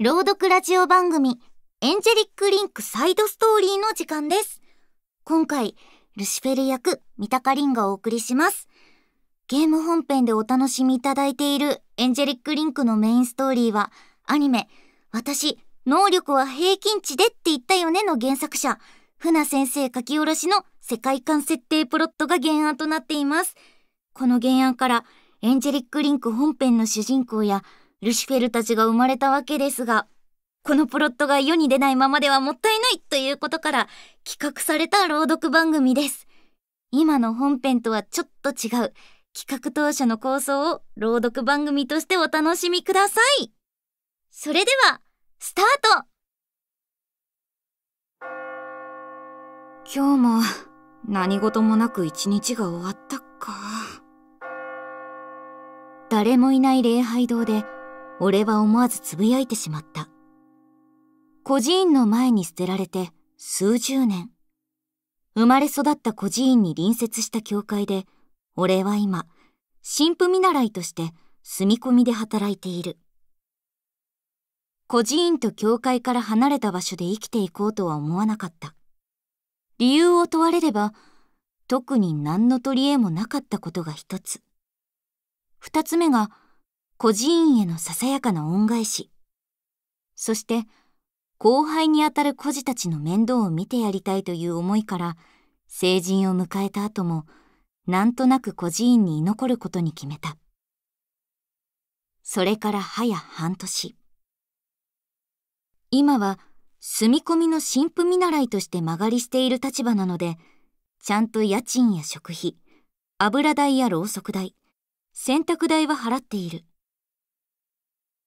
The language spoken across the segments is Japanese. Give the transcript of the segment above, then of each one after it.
朗読ラジオ番組エンジェリック・リンクサイドストーリーの時間です。今回、ルシフェル役、三鷹凛がお送りします。ゲーム本編でお楽しみいただいているエンジェリック・リンクのメインストーリーは、アニメ、私、能力は平均値でって言ったよねの原作者、船先生書き下ろしの世界観設定プロットが原案となっています。この原案から、エンジェリック・リンク本編の主人公や、ルシフェルたちが生まれたわけですが、このプロットが世に出ないままではもったいないということから企画された朗読番組です。今の本編とはちょっと違う企画当初の構想を朗読番組としてお楽しみください。それではスタート今日も何事もなく一日が終わったか誰もいない礼拝堂で俺は思わずつぶやいてしまった孤児院の前に捨てられて数十年生まれ育った孤児院に隣接した教会で俺は今神父見習いとして住み込みで働いている孤児院と教会から離れた場所で生きていこうとは思わなかった。理由を問われれば、特に何の取り柄もなかったことが一つ。二つ目が、孤児院へのささやかな恩返し。そして、後輩にあたる孤児たちの面倒を見てやりたいという思いから、成人を迎えた後も、なんとなく孤児院に居残ることに決めた。それから早半年。今は住み込みの新婦見習いとして間借りしている立場なので、ちゃんと家賃や食費、油代やろうそく代、洗濯代は払っている。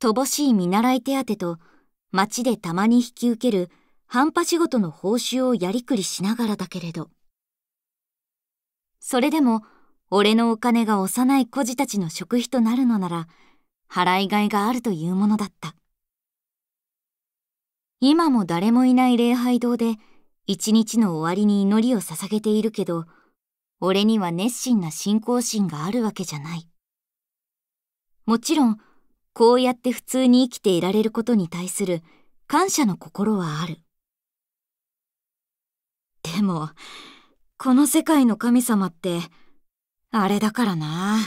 乏しい見習い手当と、町でたまに引き受ける半端仕事の報酬をやりくりしながらだけれど。それでも、俺のお金が幼い孤児たちの食費となるのなら、払いがいがあるというものだった。今も誰もいない礼拝堂で一日の終わりに祈りを捧げているけど俺には熱心な信仰心があるわけじゃないもちろんこうやって普通に生きていられることに対する感謝の心はあるでもこの世界の神様ってあれだからな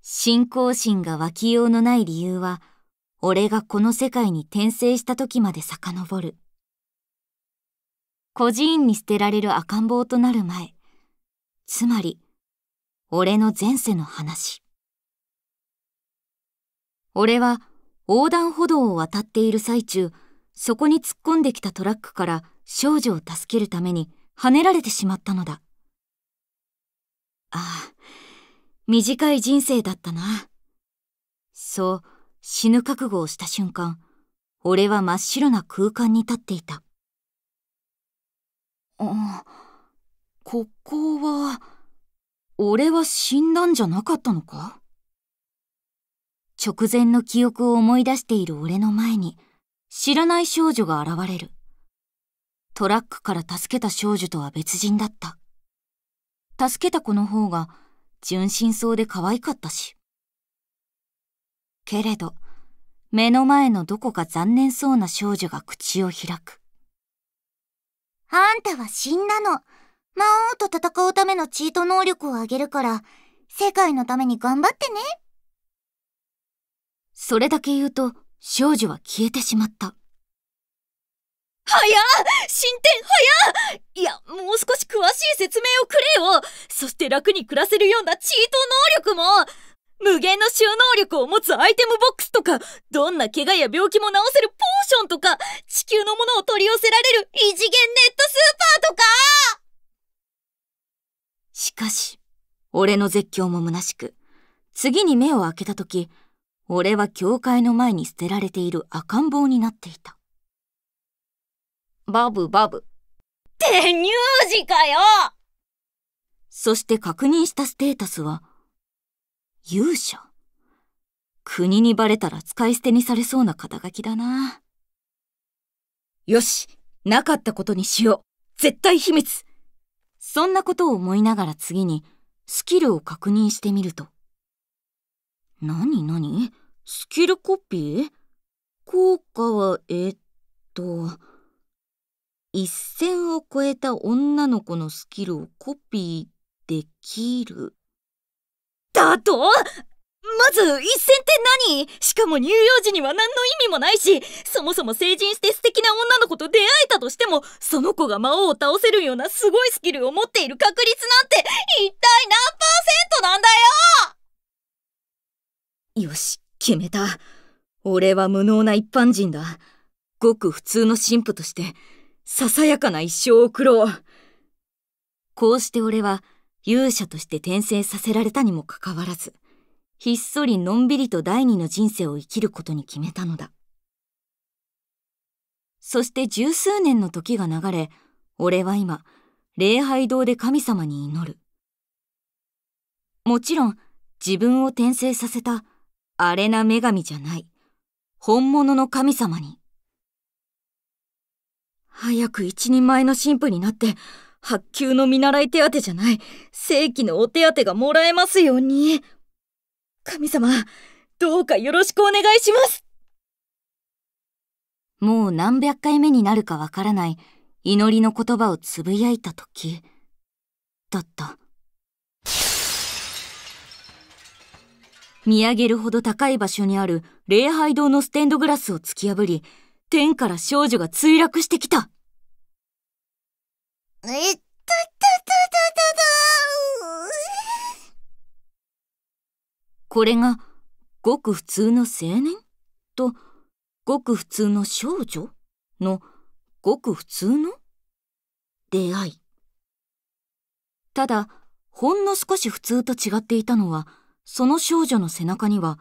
信仰心が湧きようのない理由は俺がこの世界に転生した時まで遡る。孤児院に捨てられる赤ん坊となる前、つまり、俺の前世の話。俺は横断歩道を渡っている最中、そこに突っ込んできたトラックから少女を助けるために跳ねられてしまったのだ。ああ、短い人生だったな。そう、死ぬ覚悟をした瞬間、俺は真っ白な空間に立っていた。あ、ここは、俺は死んだんじゃなかったのか直前の記憶を思い出している俺の前に、知らない少女が現れる。トラックから助けた少女とは別人だった。助けた子の方が純真そうで可愛かったし。けれど、目の前のどこか残念そうな少女が口を開く。あんたは死んだの。魔王と戦うためのチート能力を上げるから、世界のために頑張ってね。それだけ言うと、少女は消えてしまった。早進展早いや、もう少し詳しい説明をくれよそして楽に暮らせるようなチート能力も無限の収納力を持つアイテムボックスとか、どんな怪我や病気も治せるポーションとか、地球のものを取り寄せられる異次元ネットスーパーとかしかし、俺の絶叫も虚しく、次に目を開けた時、俺は教会の前に捨てられている赤ん坊になっていた。バブバブ。ニュー児かよそして確認したステータスは、勇者国にバレたら使い捨てにされそうな肩書きだな。よし、なかったことにしよう。絶対秘密そんなことを思いながら次に、スキルを確認してみると。なになにスキルコピー効果は、えっと、一線を超えた女の子のスキルをコピーできる。した後まず一戦って何しかも乳幼児には何の意味もないし、そもそも成人して素敵な女の子と出会えたとしても、その子が魔王を倒せるようなすごいスキルを持っている確率なんて、一体何パーセントなんだよよし、決めた。俺は無能な一般人だ。ごく普通の神父として、ささやかな一生を送ろう。こうして俺は、勇者として転生させられたにもかかわらず、ひっそりのんびりと第二の人生を生きることに決めたのだ。そして十数年の時が流れ、俺は今、礼拝堂で神様に祈る。もちろん、自分を転生させた、あれな女神じゃない、本物の神様に。早く一人前の神父になって、発給の見習い手当じゃない、正規のお手当がもらえますように。神様、どうかよろしくお願いしますもう何百回目になるかわからない祈りの言葉をつぶやいた時だった。見上げるほど高い場所にある礼拝堂のステンドグラスを突き破り、天から少女が墜落してきたえっと、たたたたたこれが、ごく普通の青年と、ごく普通の少女の、ごく普通の出会い。ただ、ほんの少し普通と違っていたのは、その少女の背中には、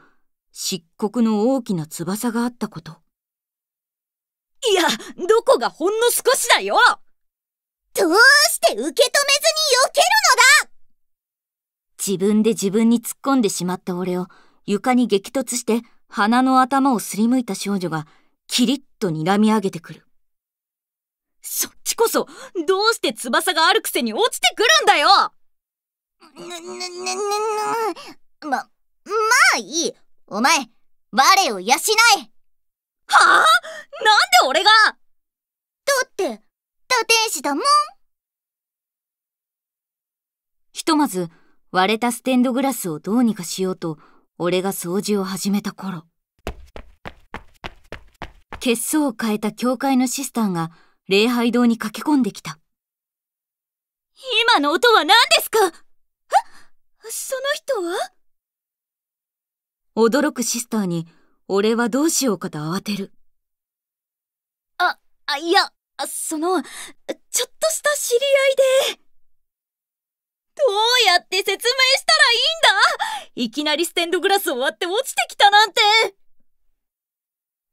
漆黒の大きな翼があったこと。いや、どこがほんの少しだよどうして受け止めずに避けるのだ自分で自分に突っ込んでしまった俺を床に激突して鼻の頭をすりむいた少女がキリッと睨み上げてくる。そっちこそ、どうして翼があるくせに落ちてくるんだよぬ、ぬ、ぬ、ぬ、ま、まあいい。お前、我を養えはあなんで俺がだって、土天使だもんひとまず割れたステンドグラスをどうにかしようと俺が掃除を始めた頃血相を変えた教会のシスターが礼拝堂に駆け込んできた今の音は何ですかその人は驚くシスターに俺はどうしようかと慌てるあ、あいや、その、ちょっとした知り合いで。どうやって説明したらいいんだいきなりステンドグラスを割って落ちてきたなんて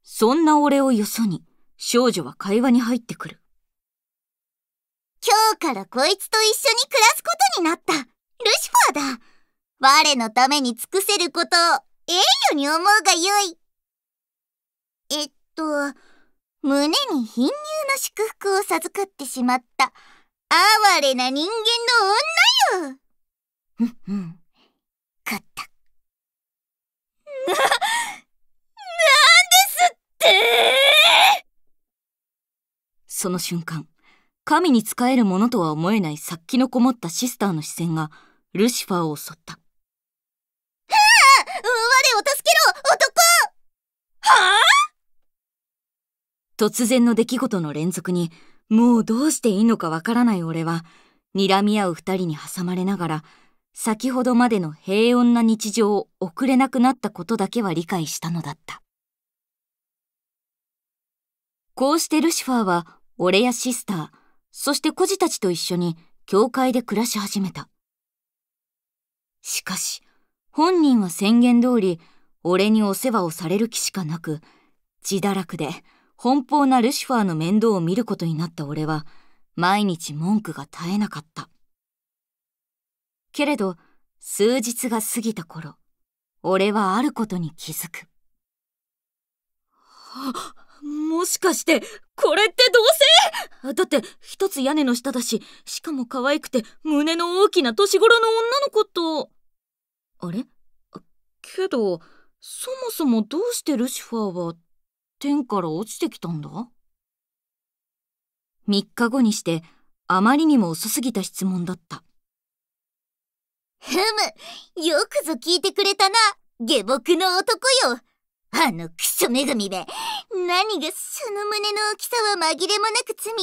そんな俺をよそに、少女は会話に入ってくる。今日からこいつと一緒に暮らすことになった。ルシファーだ。我のために尽くせることを栄誉に思うがよい。えっと、胸に貧乳の祝福を授かってしまった哀れな人間の女ようんん、勝った。な、なんですってその瞬間、神に仕えるものとは思えない殺気のこもったシスターの視線が、ルシファーを襲った。はあ我を助けろ、男はあ突然の出来事の連続に、もうどうしていいのかわからない俺は、睨み合う二人に挟まれながら、先ほどまでの平穏な日常を送れなくなったことだけは理解したのだった。こうしてルシファーは、俺やシスター、そして孤児たちと一緒に教会で暮らし始めた。しかし、本人は宣言通り、俺にお世話をされる気しかなく、自堕落で、奔放なルシファーの面倒を見ることになった俺は、毎日文句が絶えなかった。けれど、数日が過ぎた頃、俺はあることに気づく。もしかして、これって同性だって、一つ屋根の下だし、しかも可愛くて、胸の大きな年頃の女の子と。あれけど、そもそもどうしてルシファーは天から落ちてきたんだ ?3 日後にしてあまりにも遅すぎた質問だった。ふむ、よくぞ聞いてくれたな、下僕の男よ。あのクソめぐみめ。何がその胸の大きさは紛れもなく罪。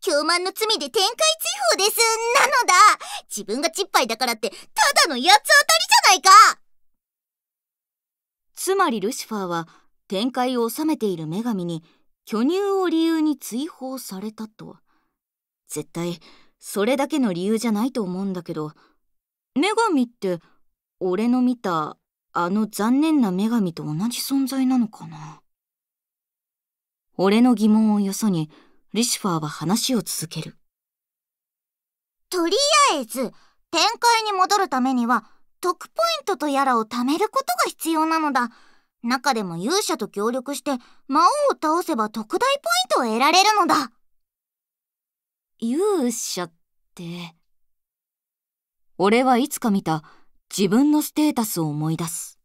凶慢の罪で展開追放です。なのだ自分がちっぱいだからって、ただの八つ当たりじゃないかつまりルシファーは、展開を収めている女神に巨乳を理由に追放されたと絶対それだけの理由じゃないと思うんだけど女神って俺の見たあの残念な女神と同じ存在なのかな俺の疑問をよそにリシファーは話を続けるとりあえず展開に戻るためには得ポイントとやらを貯めることが必要なのだ中でも勇者と協力して魔王を倒せば特大ポイントを得られるのだ勇者って俺はいつか見た自分のステータスを思い出す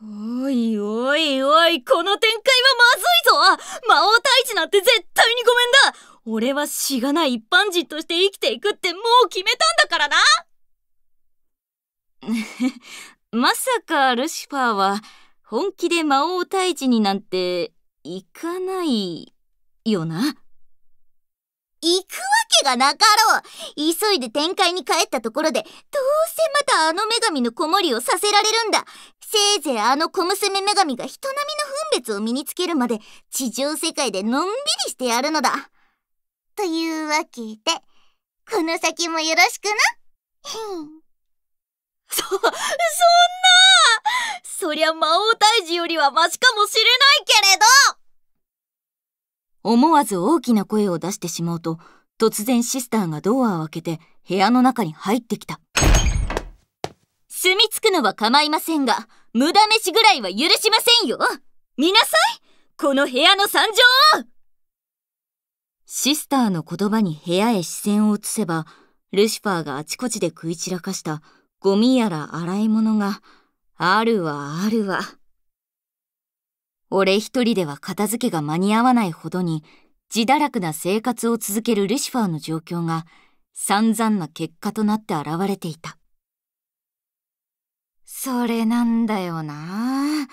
おいおいおいこの展開はまずいぞ魔王退治なんて絶対にごめんだ俺はしがない一般人として生きていくってもう決めたんだからなまさかルシファーは本気で魔王退治になんて行かないよな行くわけがなかろう急いで展開に帰ったところでどうせまたあの女神の子守をさせられるんだせいぜいあの小娘女神が人並みの分別を身につけるまで地上世界でのんびりしてやるのだというわけでこの先もよろしくな。そ、そんなそりゃ魔王退治よりはマシかもしれないけれど思わず大きな声を出してしまうと、突然シスターがドアを開けて部屋の中に入ってきた。住み着くのは構いませんが、無駄飯ぐらいは許しませんよ見なさいこの部屋の惨状をシスターの言葉に部屋へ視線を移せば、ルシファーがあちこちで食い散らかしたゴミやら洗い物があるわあるわ。俺一人では片付けが間に合わないほどに自堕落な生活を続けるルシファーの状況が散々な結果となって現れていた。それなんだよな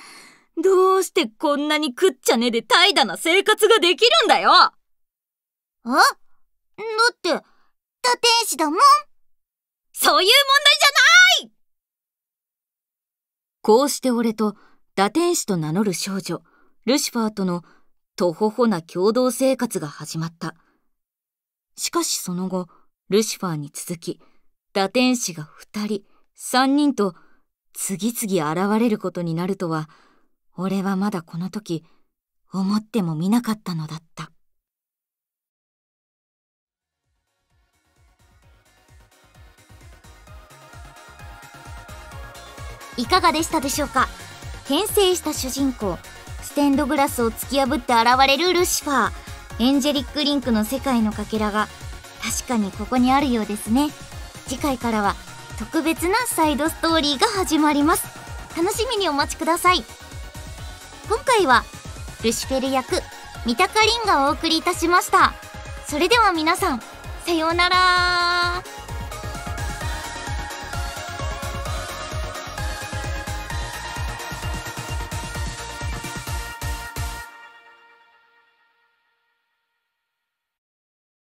どうしてこんなに食っちゃねで怠惰な生活ができるんだよあだって、堕天使だもんそういう問題じゃないこうして俺と堕天使と名乗る少女、ルシファーとのとほほな共同生活が始まった。しかしその後、ルシファーに続き、堕天使が2人、3人と次々現れることになるとは、俺はまだこの時、思ってもみなかったのだった。いかがでしたでしょうか転生した主人公ステンドグラスを突き破って現れるルシファーエンジェリック・リンクの世界のかけらが確かにここにあるようですね次回からは特別なサイドストーリーが始まります楽しみにお待ちください今回はルシフェル役三鷹凛がお送りいたしましたそれでは皆さんさようなら